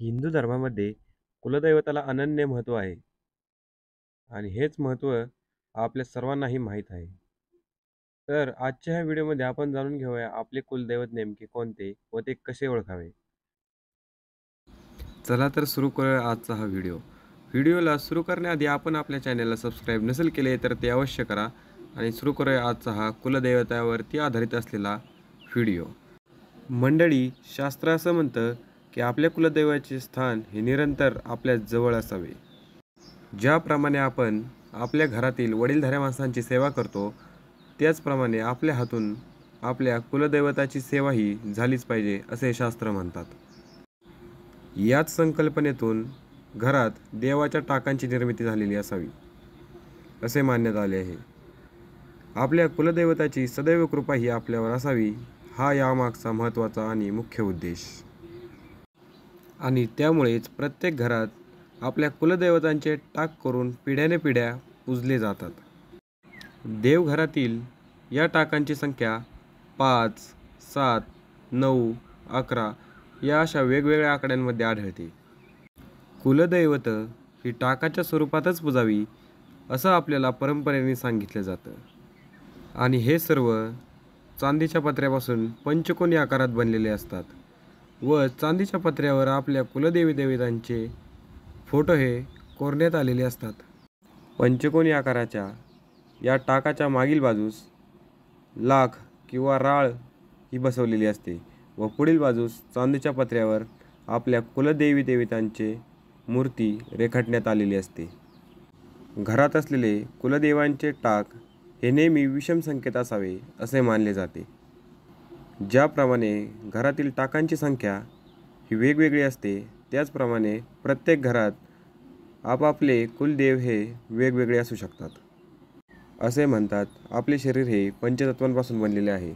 हिंदू धर्मामध्ये कुलदैवताला अनन्य महत्त्व आहे आणि हेच महत्त्व आपल्या सर्वांनाही माहीत आहे तर आजच्या ह्या व्हिडिओमध्ये आपण जाणून घेऊया आपले कुलदैवत नेमके कोणते व ते कसे ओळखावे चला तर सुरू करूया आजचा हा व्हिडिओ व्हिडिओला सुरू करण्याआधी आपण आपल्या चॅनलला सबस्क्राईब नसेल केले तर ते अवश्य करा आणि सुरू करूया आजचा हा कुलदैवतावरती आधारित असलेला व्हिडिओ मंडळी शास्त्र असं म्हणतं की आपल्या कुलदैवाचे स्थान हे निरंतर आपल्या जवळ असावे ज्याप्रमाणे आपण आपल्या घरातील वडीलधाऱ्या माणसांची सेवा करतो त्याचप्रमाणे आपल्या हातून आपल्या कुलदैवताची सेवाही झालीच पाहिजे असे शास्त्र म्हणतात याच संकल्पनेतून घरात देवाच्या टाकांची निर्मिती झालेली असावी असे मानण्यात आले आहे आपल्या कुलदैवताची सदैव कृपा ही आपल्यावर असावी हा यामागचा महत्त्वाचा आणि मुख्य उद्देश आणि त्यामुळेच प्रत्येक घरात आपल्या कुलदैवतांचे टाक करून पिढ्याने पिढ्या पूजले जातात देवघरातील या टाकांची संख्या पाच सात नऊ अकरा या अशा वेगवेगळ्या आकड्यांमध्ये आढळते कुलदैवत ही टाकाच्या स्वरूपातच पुजावी असं आपल्याला परंपरेने सांगितलं जातं आणि हे सर्व चांदीच्या पत्र्यापासून पंचकोनी आकारात बनलेले असतात व चांदीच्या पत्र्यावर आपल्या कुलदेवी देवतांचे फोटो हे कोरण्यात आलेले असतात पंचकोनी आकाराच्या या टाकाच्या मागील बाजूस लाख किंवा राळ ही बसवलेली असते व पुढील बाजूस चांदीच्या पत्र्यावर आपल्या कुलदेवी देवतांचे मूर्ती रेखाटण्यात आलेली असते घरात असलेले कुलदेवांचे टाक हे नेहमी विषम संकेत असावे असे मानले जाते ज्याप्रमाणे घरातील टाकांची संख्या ही वेगवेगळी असते त्याचप्रमाणे प्रत्येक घरात आपापले कुलदेव हे वेगवेगळे असू शकतात असे म्हणतात आपले शरीर हे पंचतत्वांपासून बनलेले आहे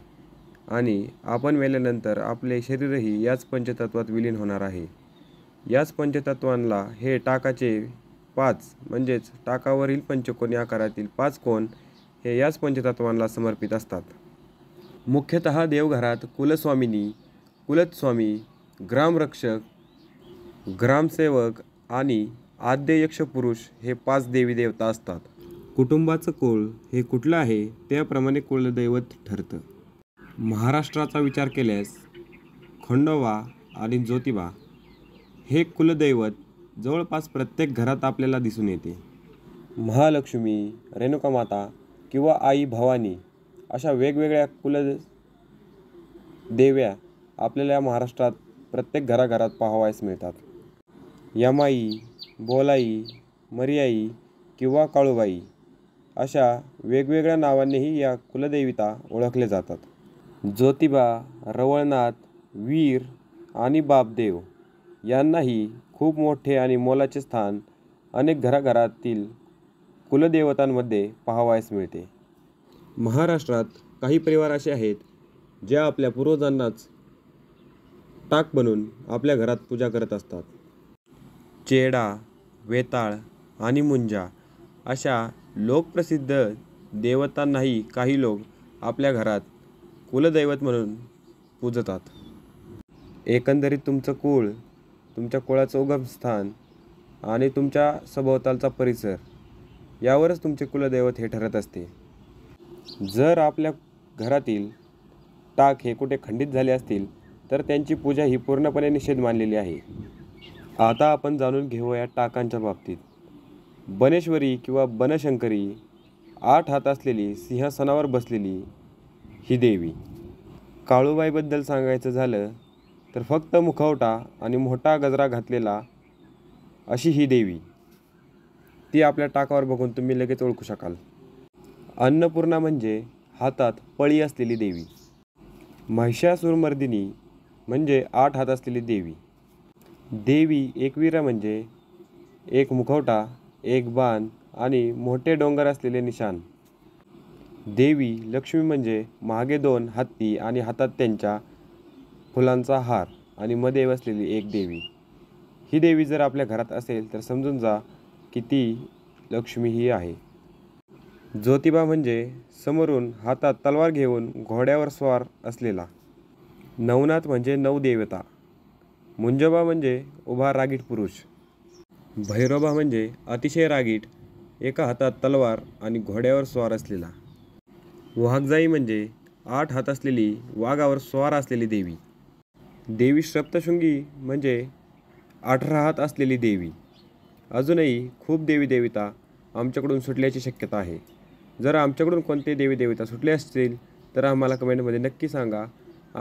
आणि आपण मेल्यानंतर आपले शरीरही याच पंचतत्वात विलीन होणार आहे याच पंचतत्वांना हे टाकाचे पाच म्हणजेच टाकावरील पंचकोनी आकारातील पाच कोण हे याच पंचतत्वांना समर्पित असतात मुख्यतः देवघरात कुलस्वामिनी कुलतस्वामी ग्रामरक्षक ग्रामसेवक आणि यक्ष पुरुष हे पाच देवी देवता असतात कुटुंबाचं कुळ हे कुठलं आहे त्याप्रमाणे कुलदैवत ठरतं महाराष्ट्राचा विचार केल्यास खंडोबा आणि ज्योतिबा हे कुलदैवत जवळपास प्रत्येक घरात आपल्याला दिसून येते महालक्ष्मी रेणुकामाता किंवा आई भवानी अशा वेगवेगळ्या कुल देव्या आपल्याला महाराष्ट्रात प्रत्येक घराघरात पाहावयास मिळतात यमाई बोलाई मरियाई किंवा काळूबाई अशा वेगवेगळ्या नावांनीही या कुलदेविता ओळखले जातात ज्योतिबा रवळनाथ वीर आणि बापदेव यांनाही खूप मोठे आणि मोलाचे स्थान अनेक घराघरातील कुलदेवतांमध्ये पाहावयास मिळते महाराष्ट्रात काही परिवार असे आहेत जे आपल्या पूर्वजांनाच टाक बनून आपल्या घरात पूजा करत असतात चेडा वेताळ आणि मुंजा अशा लोकप्रसिद्ध देवतांनाही काही लोक आपल्या घरात कुलदैवत म्हणून पूजतात एकंदरीत तुमचं कुळ तुमच्या कुळाचं उगमस्थान आणि तुमच्या सभोवतालचा परिसर यावरच तुमचे कुलदैवत हे ठरत असते जर आपल्या घरातील टाक हे कुठे खंडित झाले असतील तर त्यांची पूजा ही पूर्णपणे निषेध मानलेली आहे आता आपण जाणून घेऊया टाकांच्या बाबतीत बनेश्वरी किंवा बनशंकरी आठ हात असलेली सिंहासनावर बसलेली ही देवी काळूबाईबद्दल सांगायचं झालं तर फक्त मुखवटा आणि मोठा गजरा घातलेला अशी ही देवी ती आपल्या टाकावर बघून तुम्ही लगेच ओळखू शकाल अन्नपूर्णा म्हणजे हातात पळी असलेली देवी महिषासुरमर्दिनी म्हणजे आठ हात असलेली देवी देवी एकवीरा म्हणजे एक मुखवटा एक बाण आणि मोठे डोंगर असलेले निशान देवी लक्ष्मी म्हणजे मागे दोन हत्ती आणि हातात त्यांच्या फुलांचा हार आणि मध्ये असलेली एक देवी ही देवी जर आपल्या घरात असेल तर समजून जा की ती लक्ष्मी ही आहे ज्योतिबा म्हणजे समोरून हातात तलवार घेऊन घोड्यावर स्वार असलेला नवनाथ म्हणजे नवदेवता मुंजोबा म्हणजे उभा रागीट पुरुष भैरोबा म्हणजे अतिशय रागीट एका हातात तलवार आणि घोड्यावर स्वार असलेला वाघजाई म्हणजे आठ हात असलेली वाघावर स्वार असलेली देवी देवी श्रप्तशृंगी म्हणजे अठरा हात असलेली देवी अजूनही खूप देवी देवता आमच्याकडून सुटल्याची शक्यता आहे जर आमच्याकडून कोणते देवी देवता सुटले असतील तर आम्हाला कमेंटमध्ये नक्की सांगा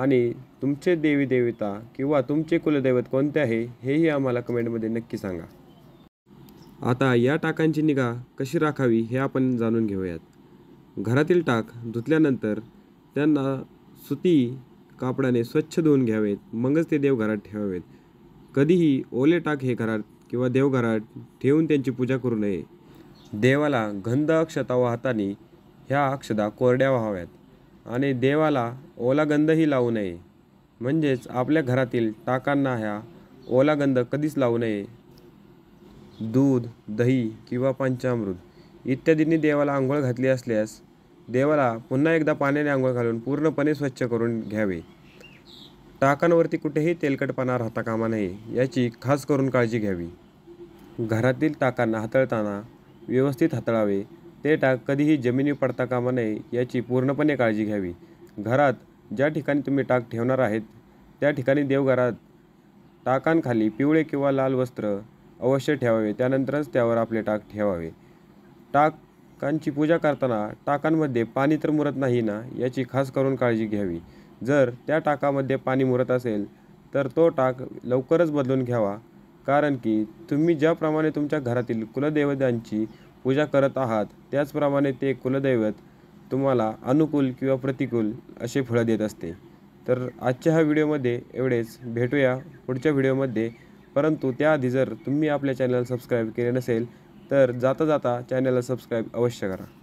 आणि तुमचे देवी देवता किंवा तुमचे कुलदैवत कोणते आहे हेही आम्हाला कमेंटमध्ये नक्की सांगा आता या टाकांची निगा कशी राखावी हे आपण जाणून घेऊयात घरातील टाक धुतल्यानंतर त्यांना सुती कापडाने स्वच्छ धुवून घ्यावेत मगच ते देवघरात ठेवावेत कधीही ओले टाक हे घरात किंवा देवघरात ठेवून त्यांची पूजा करू नये देवाला गंध अक्षता वाहतानी ह्या अक्षदा कोरड्या व्हाव्यात आणि देवाला ओला गंधही लावू नये म्हणजेच आपल्या घरातील टाकांना ह्या ओला गंध कधीच लावू नये दूध दही किंवा पंचामृत इत्यादींनी देवाला आंघोळ घातली असल्यास देवाला पुन्हा एकदा पाण्याने आंघोळ घालून पूर्णपणे स्वच्छ करून घ्यावे टाकांवरती कुठेही तेलकटपणा राहता कामा नये याची खास करून काळजी घ्यावी घरातील टाकांना हाताळताना व्यवस्थित हाताळावे ते टाक कधीही जमिनी पडता कामा नये याची पूर्णपणे काळजी घ्यावी घरात ज्या ठिकाणी तुम्ही टाक ठेवणार आहेत त्या ठिकाणी देवघरात टाकांखाली पिवळे किंवा लाल वस्त्र अवश्य ठेवावे त्यानंतरच त्यावर आपले टाक ठेवावे टाकांची पूजा करताना टाकांमध्ये पाणी तर मुरत नाही ना याची खास करून काळजी घ्यावी जर त्या टाकामध्ये पाणी मुरत असेल तर तो टाक लवकरच बदलून घ्यावा कारण की तुम्ही ज्याप्रमाणे तुमच्या घरातील कुलदैवतांची पूजा करत आहात त्याचप्रमाणे ते कुलदैवत तुम्हाला अनुकूल किंवा प्रतिकूल असे फळं देत असते तर आजच्या ह्या व्हिडिओमध्ये एवढेच भेटूया पुढच्या व्हिडिओमध्ये परंतु त्याआधी जर तुम्ही आपल्या चॅनल सबस्क्राईब केले नसेल तर जाता जाता चॅनलला सबस्क्राईब अवश्य करा